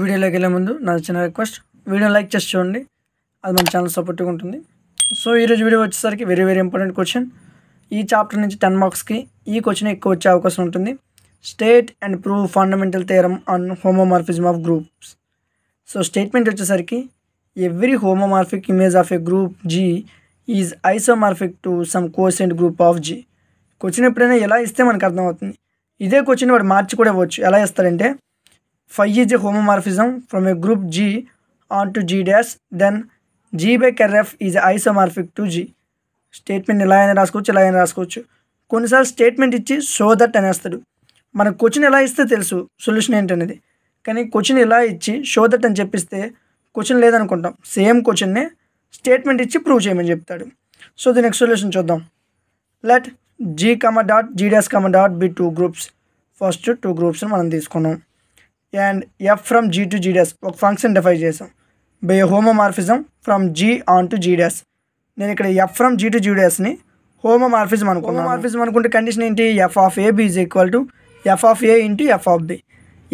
వీడియోలోకి వెళ్ళే ముందు నాది చిన్న రిక్వెస్ట్ వీడియో లైక్ చేసి చూడండి అది మన ఛానల్ సపోర్ట్గా ఉంటుంది సో ఈరోజు వీడియో వచ్చేసరికి వెరీ వెరీ ఇంపార్టెంట్ క్వశ్చన్ ఈ చాప్టర్ నుంచి టెన్ మార్క్స్కి ఈ క్వశ్చన్ ఎక్కువ వచ్చే అవకాశం ఉంటుంది state and prove fundamental theorem on homomorphism of groups so statement వచ్చేసరికి every homomorphic image of a group G is isomorphic to some quotient group of G question ఎప్పుడైనా ఎలా ఇస్తే మనకు అర్థమవుతుంది ఇదే క్వశ్చన్ వాడు మార్చి కూడా ఇవ్వచ్చు ఎలా ఇస్తారంటే phi is a homomorphism from a group G onto G dash, then G by ker F is isomorphic to G statement ఇలా అయినా రాసుకోవచ్చు ఇలా అయినా రాసుకోవచ్చు కొన్నిసార్లు స్టేట్మెంట్ ఇచ్చి షో దట్ అనేస్తాడు మన క్వశ్చన్ ఎలా ఇస్తే తెలుసు సొల్యూషన్ ఏంటనేది కానీ క్వశ్చన్ ఇలా ఇచ్చి షో దట్ అని చెప్పిస్తే క్వశ్చన్ లేదనుకుంటాం సేమ్ క్వశ్చన్నే స్టేట్మెంట్ ఇచ్చి ప్రూవ్ చేయమని చెప్తాడు సో నెక్స్ట్ సొల్యూషన్ చూద్దాం let G comma dot G dash comma dot be two groups first two గ్రూప్స్ని మనం తీసుకున్నాం and F from G to G dash ఒక ఫంక్షన్ డిఫై చేసాం by homomorphism from G on to G dash నేను ఇక్కడ F from G to జీడిఎస్ని homomorphism అనుకున్నాను homomorphism అనుకుంటే కండిషన్ ఏంటి F of A B is equal to F of A into F of B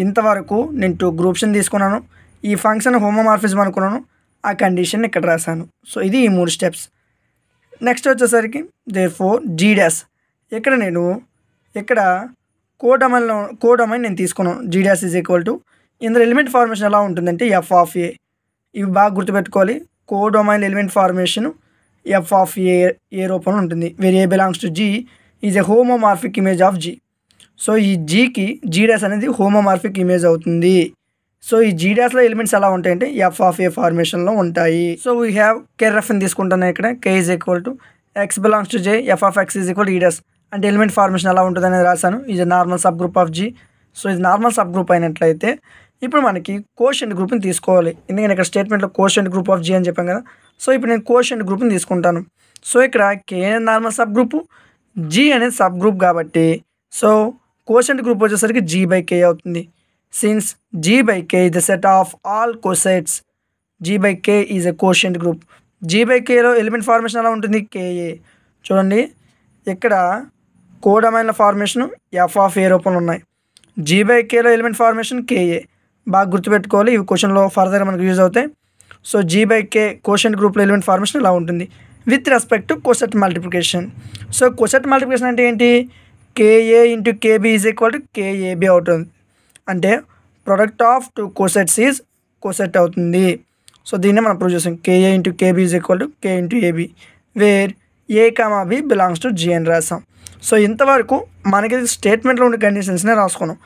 ఇంతవరకు నేను టూ గ్రూప్స్ని తీసుకున్నాను ఈ ఫంక్షన్ హోమోమార్ఫిజం అనుకున్నాను ఆ కండిషన్ ఇక్కడ రాశాను సో ఇది ఈ మూడు స్టెప్స్ నెక్స్ట్ వచ్చేసరికి దే ఫోర్ జీడాస్ ఇక్కడ నేను ఇక్కడ కోడమైన్లో కోడమైన్ నేను తీసుకున్నాను జీడిఎస్ ఈజ్ ఈక్వల్ టు ఇందులో ఎలిమెంట్ ఫార్మేషన్ ఎలా ఉంటుందంటే ఎఫ్ ఆఫ్ ఏ ఇవి బాగా గుర్తుపెట్టుకోవాలి codomain element formation F of A ఏ రూపంలో ఉంటుంది వేరే A belongs to G is a homomorphic image of G so ఈ జీకి జీడాస్ అనేది హోమోమార్ఫిక్ ఇమేజ్ అవుతుంది సో ఈ జీడాస్లో ఎలిమెంట్స్ ఎలా ఉంటాయంటే ఎఫ్ ఆఫ్ ఏ ఫార్మేషన్లో ఉంటాయి సో వీ హ్యావ్ కెర్ఎఫ్ని తీసుకుంటున్నాను ఇక్కడ K is equal to X belongs to G F of X is equal E dash అంటే ఎలిమెంట్ ఫార్మేషన్ ఎలా ఉంటుంది అనేది రాశాను ఇది normal subgroup of G so ఇది నార్మల్ సబ్ గ్రూప్ అయినట్లయితే ఇప్పుడు మనకి కోషంట్ గ్రూప్ని తీసుకోవాలి ఎందుకంటే ఇక్కడ స్టేట్మెంట్లో కోషంట్ గ్రూప్ ఆఫ్ జీ అని చెప్పాం కదా సో ఇప్పుడు నేను కోషన్ గ్రూప్ని తీసుకుంటాను సో ఇక్కడ K normal subgroup G అనేది సబ్ గ్రూప్ కాబట్టి సో కోషన్ గ్రూప్ వచ్చేసరికి జీ బై కే అవుతుంది since G by K is the set of all cosets G by K is a quotient group G by కేలో element formation ఎలా ఉంటుంది K A చూడండి ఇక్కడ codomain formation F of A రూపంలో ఉన్నాయి G by కేలో element formation K A బాగా గుర్తుపెట్టుకోవాలి ఇవి క్వశ్చన్లో ఫర్దర్గా మనకు యూజ్ అవుతాయి so G by K question గ్రూప్లో ఎలిమెంట్ ఫార్మేషన్ ఇలా ఉంటుంది with respect to coset multiplication so coset multiplication అంటే ఏంటి K A into KB is equal to K A B అవుతుంది అంటే product of two cosets is coset అవుతుంది సో దీన్ని మనం ప్రూవ్ చేసాం K A into KB is equal to K into A B where A comma B belongs to G N రాసాం so ఇంతవరకు మనకి స్టేట్మెంట్లో ఉండే కండిషన్స్నే రాసుకున్నాం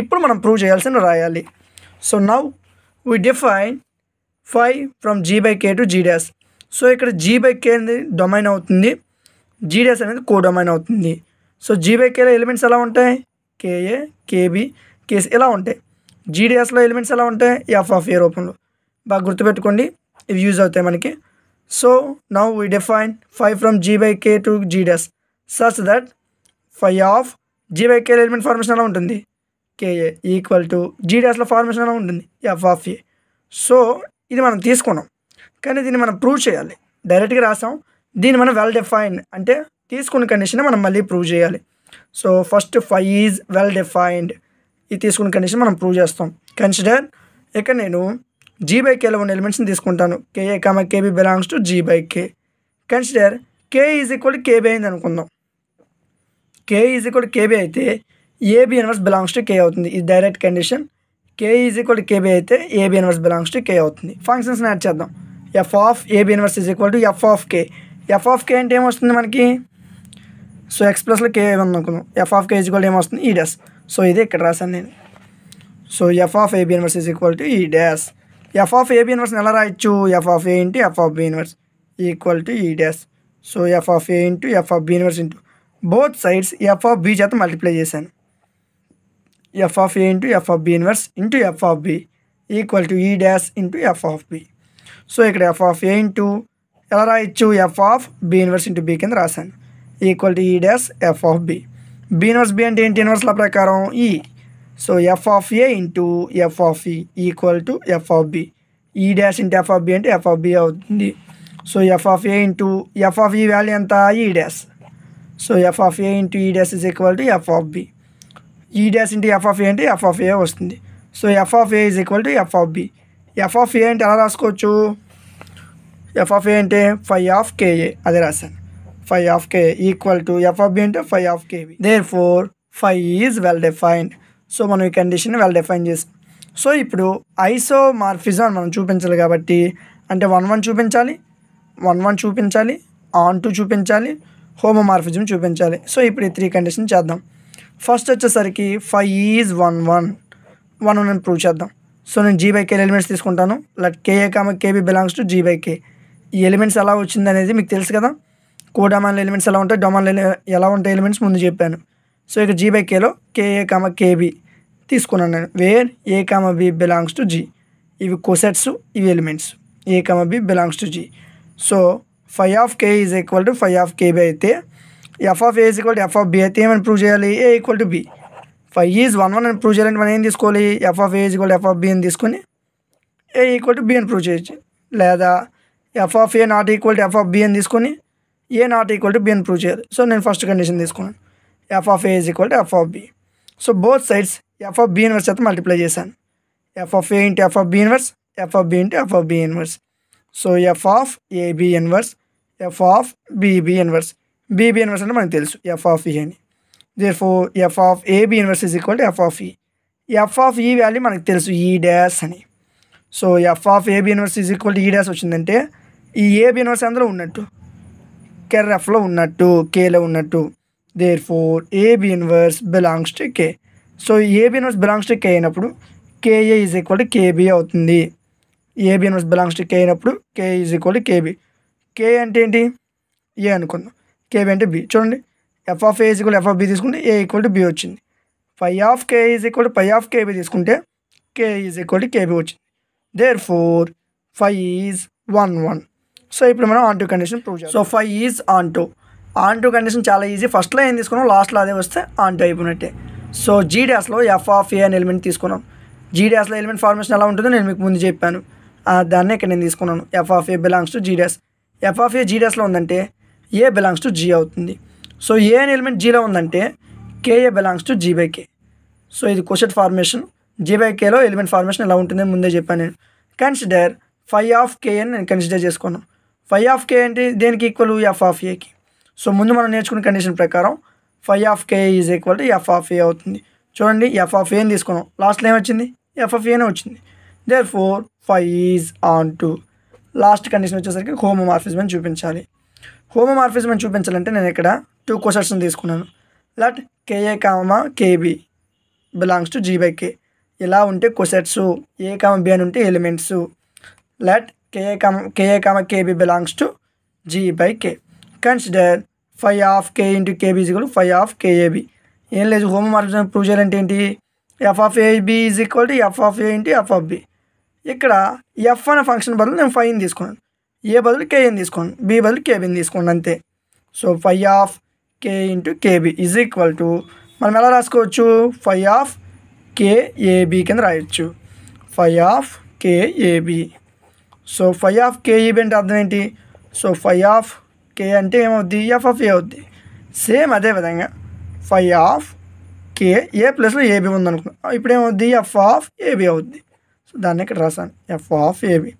ఇప్పుడు మనం ప్రూవ్ చేయాల్సిన రాయాలి so now we define phi from G by K to G dash so ఇక్కడ జీ బై కే అనేది డొమైన్ అవుతుంది జీ డాష్ అనేది కో డొమైన్ అవుతుంది సో జీ బై కేలో ఎలిమెంట్స్ ఎలా ఉంటాయి కేఏ కేబి కేసి ఇలా ఉంటాయి జీడిఎస్లో ఎలిమెంట్స్ ఎలా ఉంటాయి ఎఫ్ ఆఫ్ ఏ రూపంలో బాగా గుర్తుపెట్టుకోండి ఇవి యూజ్ అవుతాయి మనకి so now we define phi from G by K to G dash such that phi of G by కేఎల్ ఎలిమెంట్ ఫార్మేషన్ ఎలా ఉంటుంది K A equal to G formation ఎలా ఉంటుంది ఎఫ్ ఆఫ్ ఏ సో ఇది మనం తీసుకున్నాం కానీ దీన్ని మనం ప్రూవ్ చేయాలి డైరెక్ట్గా రాసాం దీన్ని మనం వెల్ డిఫైన్ అంటే తీసుకున్న కండిషన్ మనం మళ్ళీ ప్రూవ్ చేయాలి so first phi is well defined ఇది తీసుకున్న కండిషన్ మనం ప్రూవ్ చేస్తాం కన్సిడర్ ఇక నేను జీ బై కేలో ఉన్న ఎలిమెంట్స్ని తీసుకుంటాను K A comma K B belongs to G by K consider K is equal K B అయింది అనుకుందాం k = kb అయితే ab inverse belongs to k అవుతుంది is direct condition k = kb అయితే ab inverse belongs to k అవుతుంది functions నాడ్ చేద్దాం f(ab inverse) = f(k) f(k) అంటే ఏమొస్తుంది మనకి సో x + l k అయి వస్తుంది అనుకును f(k) = ఏమొస్తుంది ఈ డాష్ సో ఇదే ఇక్కడ రాసాను నేను so f(ab inverse) = E dash f(ab inverse) అలా రాయచ్చు f(a) * f(b inverse) = E dash so f(a) * f(b inverse) * both sides F of B చేత మల్టిప్లై చేశాను F of A into F of B inverse into F of B equal to E dash into F of B so ఇక్కడ F of A into ఎలా రాయొచ్చు F of B inverse into B కింద రాశాను equal to E dash F of B B inverse B అంటే ఏంటి ఇన్వర్స్ల ప్రకారం ఈ so F of A into F of E equal to F of B E dash into F of B అంటే F of B అవుతుంది so F of A into F of E value ఎంత E dash so F of A into E dash is equal to F of B E dash into F of A అంటే F of A వస్తుంది so F of A is equal to F of B F of A అంటే ఎలా రాసుకోవచ్చు F of A అంటే phi of K A అదే రాశాను phi of K equal to F of B అంటే phi of K B therefore phi is well defined so మనం ఈ condition well define చేసాం సో ఇప్పుడు ఐసో మార్ఫిజాన్ మనం చూపించాలి కాబట్టి అంటే వన్ వన్ చూపించాలి వన్ వన్ చూపించాలి ఆన్ టూ చూపించాలి హోమోమార్ఫిజం చూపించాలి సో ఇప్పుడు ఈ త్రీ కండిషన్ చేద్దాం ఫస్ట్ వచ్చేసరికి phi is one one one అని ప్రూవ్ చేద్దాం సో నేను జీ బై కే ఎలిమెంట్స్ తీసుకుంటాను let KA comma K B belongs to G by K ఈ ఎలిమెంట్స్ ఎలా వచ్చింది అనేది మీకు తెలుసు కదా కోడామాన్ల ఎలిమెంట్స్ ఎలా ఉంటాయి డొమాన్ ఎలా ఉంటాయి ఎలిమెంట్స్ ముందు చెప్పాను సో ఇక జీ బై కేలో కేఏ కామ కేబీ తీసుకున్నాను నేను where A comma B belongs to G ఇవి కోసెట్స్ ఇవి elements A comma B belongs to G so phi of K is equal to phi of K B అయితే F of A is equal to F of B అయితే ఏమని prove చేయాలి A equal to B phi is one one అని prove చేయాలంటే మనం ఏం తీసుకోవాలి F of A is equal F of B అని తీసుకొని ఏ ఈక్వల్ టు బి అని ప్రూవ్ చేయొచ్చు లేదా F of A not equal to F of B అని తీసుకొని A not equal to B అని ప్రూవ్ చేయాలి సో నేను ఫస్ట్ కండిషన్ తీసుకున్నాను F of A is equal to F of B so both sides F of B inverse అయితే multiply చేశాను F of A into F of B inverse F of B into F of B inverse so F of AB inverse F of BB inverse BB inverse అంటే మనకు తెలుసు F of E అని therefore F of AB inverse is equal to F of E F of E value మనకు తెలుసు ఈ e dash అని so F of AB inverse is equal to E dash వచ్చిందంటే ఈ AB inverse అందులో ఉన్నట్టు ఎఫ్లో ఉన్నట్టు కేలో ఉన్నట్టు therefore AB inverse belongs to K so AB inverse belongs to K అయినప్పుడు KA is equal to KB అవుతుంది AB inverse belongs to K అయినప్పుడు K is equal to KB K అంటే ఏంటి ఏ అనుకుందాం కే అంటే B చూడండి F of A is equal F of B తీసుకుంటే A equal to B వచ్చింది phi of K is equal to of KB తీసుకుంటే K is equal to KB వచ్చింది therefore phi is one one so ఇప్పుడు మనం onto condition prove చేస్తాం so phi is onto onto condition చాలా easy ఫస్ట్లో ఏం తీసుకున్నాం లాస్ట్లో అదే వస్తే ఆన్ టూ అయిపోయినట్టే సో జీడియాస్లో ఎఫ్ ఆఫ్ ఏ అని ఎలిమెంట్ తీసుకున్నాం జీడియాస్లో ఎలిమెంట్ ఫార్మేషన్ ఎలా ఉంటుందో నేను మీకు ముందు చెప్పాను దాన్ని ఇక్కడ నేను తీసుకున్నాను F of A belongs to G dash F of A G ఉందంటే ఏ బిలాంగ్స్ టు జీ అవుతుంది సో ఏ అని ఎలిమెంట్ జీలో ఉందంటే KA belongs to G by K so ఇది క్వశ్చన్ ఫార్మేషన్ జీ బై కేలో ఎలిమెంట్ ఫార్మేషన్ ఎలా ఉంటుందని ముందే చెప్పాను నేను కన్సిడర్ ఫైవ్ ఆఫ్ కే అని నేను కన్సిడర్ చేసుకున్నాను ఫైవ్ ఆఫ్ కే అంటే దేనికి ఈక్వల్ ఎఫ్ ఆఫ్ ఏకి సో ముందు మనం నేర్చుకున్న కండిషన్ ప్రకారం phi of K is equal to F of A అవుతుంది చూడండి ఎఫ్ ఆఫ్ ఏని తీసుకున్నాం లాస్ట్లో ఏమొచ్చింది ఎఫ్ఆఫ్ ఏనే వచ్చింది therefore phi is onto last condition వచ్చేసరికి హోమోమార్ఫిజం అని చూపించాలి హోమోమార్ఫిజం అని చూపించాలంటే నేను ఇక్కడ టూ క్వశ్చన్స్ని తీసుకున్నాను let KA comma KB belongs to G by K ఇలా ఉంటే క్వశ్చన్స్ ఏ కామ బి అని ఉంటే elements let KA comma KA comma KB belongs to G by K consider phi of K into KB is equal phi of KAB ఏం లేదు homomorphism prove చేయాలంటే ఏంటి F of AB is equal to F of A into F of B ఇక్కడ F అనే function బదులు నేను ఫైవ్ని తీసుకున్నాను ఏ బదులు కేఎన్ తీసుకోండి బి బదులు కేబిని తీసుకోండి అంతే so phi of K into KB is equal to మనం ఎలా రాసుకోవచ్చు ఫైవ్ ఆఫ్ కేఏబి కింద రాయొచ్చు phi of KAB so phi of KEB అంటే అర్థం ఏంటి సో ఫైవ్ ఆఫ్ కే అంటే ఏమవుద్ది ఎఫ్ ఆఫ్ ఏ అవుద్ది సేమ్ అదే విధంగా ఫైవ్ ఆఫ్ కే ఏ ప్లస్లో ఏబి ఉందనుకున్నాం ఇప్పుడు ఏమవుద్ది ఎఫ్ ఆఫ్ ఏబి అవుద్ది సో దాన్ని ఇక్కడ రాశాను F of AB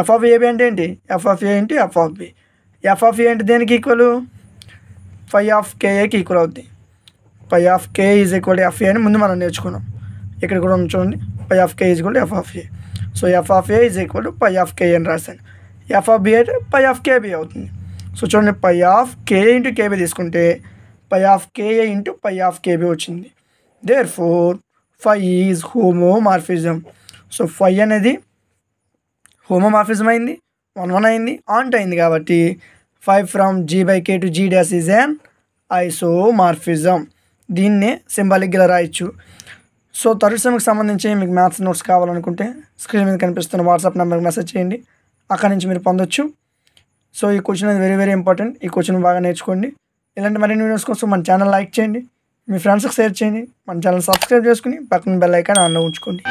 F of AB అంటే ఏంటి ఎఫ్ ఆఫ్ ఏ ఏంటి F of B F of A అంటే దేనికి ఈక్వల్ ఫై ఆఫ్ కేఏకి ఈక్వల్ అవుద్ది phi of K is equal to FA అని ముందు మనం నేర్చుకున్నాం ఇక్కడ కూడా చూడండి phi of K is equal F of A so F of A is equal to phi of కే అని రాశాను ఎఫ్ ఆఫ్ బి అంటే పై ఆఫ్ కేబి అవుతుంది సో చూడండి phi of K into KB తీసుకుంటే phi of KA into phi of KB వచ్చింది therefore phi is homomorphism so phi అనేది homomorphism అయింది one one అయింది ఆంట్ అయింది కాబట్టి phi from G by K to G dash is an isomorphism దీన్నే సింబాలిక్గా రాయొచ్చు సో థర్డ్ సెమ్కి సంబంధించి మీకు మ్యాథ్స్ నోట్స్ కావాలనుకుంటే స్క్రీన్ మీద కనిపిస్తున్న వాట్సాప్ నెంబర్కి మెసేజ్ చేయండి అక్కడ నుంచి మీరు పొందొచ్చు సో ఈ క్వశ్చన్ అది వెరీ వెరీ ఇంపార్టెంట్ ఈ క్వశ్చన్ బాగా నేర్చుకోండి ఇలాంటి మరిన్ని వీడియోస్ కోసం మన ఛానల్ లైక్ చేయండి మీ ఫ్రెండ్స్కి షేర్ చేయండి మన ఛానల్ సబ్స్క్రైబ్ చేసుకుని పక్కన బెల్ ఐకాన్ ఆన్లో ఉంచుకోండి